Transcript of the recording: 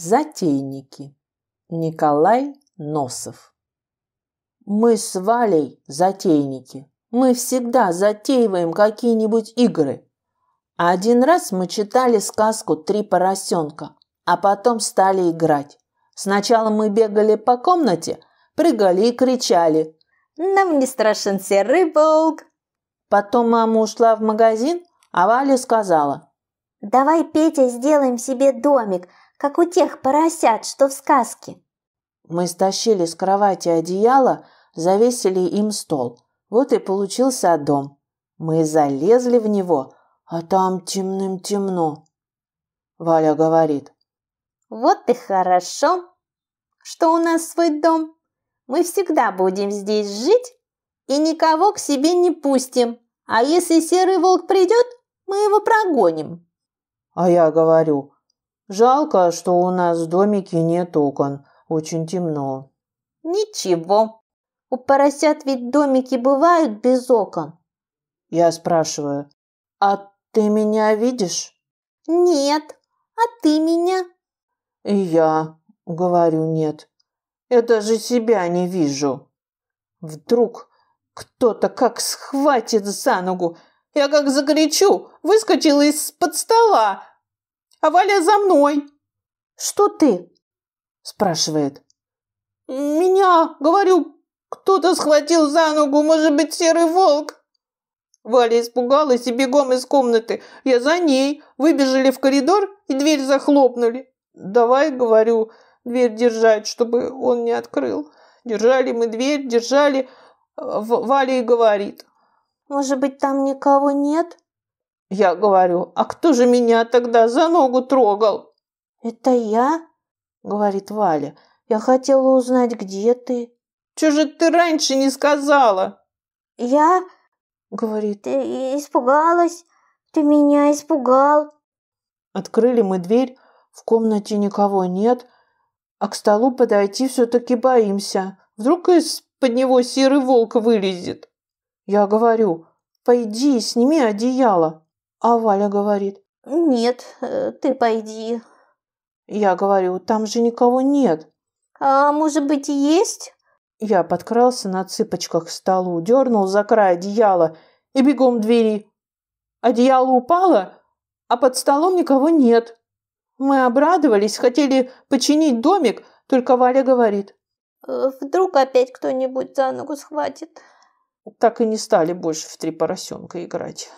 Затейники. Николай Носов. Мы с Валей затейники. Мы всегда затеиваем какие-нибудь игры. Один раз мы читали сказку «Три поросенка», а потом стали играть. Сначала мы бегали по комнате, прыгали и кричали «Нам не страшен серый волк!». Потом мама ушла в магазин, а Валя сказала «Давай, Петя, сделаем себе домик – как у тех поросят, что в сказке. Мы стащили с кровати одеяло, завесили им стол. Вот и получился дом. Мы залезли в него, а там темным-темно. Валя говорит. Вот и хорошо, что у нас свой дом. Мы всегда будем здесь жить и никого к себе не пустим. А если серый волк придет, мы его прогоним. А я говорю, Жалко, что у нас в домике нет окон. Очень темно. Ничего. У поросят ведь домики бывают без окон. Я спрашиваю, а ты меня видишь? Нет. А ты меня? И я говорю нет. Я даже себя не вижу. Вдруг кто-то как схватит за ногу. Я как закричу, выскочила из-под стола а Валя за мной. Что ты? Спрашивает. Меня, говорю, кто-то схватил за ногу, может быть, серый волк. Валя испугалась и бегом из комнаты. Я за ней. Выбежали в коридор и дверь захлопнули. Давай, говорю, дверь держать, чтобы он не открыл. Держали мы дверь, держали. Валя и говорит. Может быть, там никого нет? Я говорю, а кто же меня тогда за ногу трогал? Это я, говорит Валя. Я хотела узнать, где ты. Чего же ты раньше не сказала? Я, говорит, испугалась. Ты меня испугал. Открыли мы дверь, в комнате никого нет, а к столу подойти все-таки боимся. Вдруг из-под него серый волк вылезет. Я говорю, пойди, сними одеяло. А Валя говорит. Нет, э, ты пойди. Я говорю, там же никого нет. А может быть и есть? Я подкрался на цыпочках к столу, дернул за край одеяла и бегом к двери. Одеяло упало, а под столом никого нет. Мы обрадовались, хотели починить домик, только Валя говорит. «Э, вдруг опять кто-нибудь за ногу схватит. Так и не стали больше в три поросенка играть.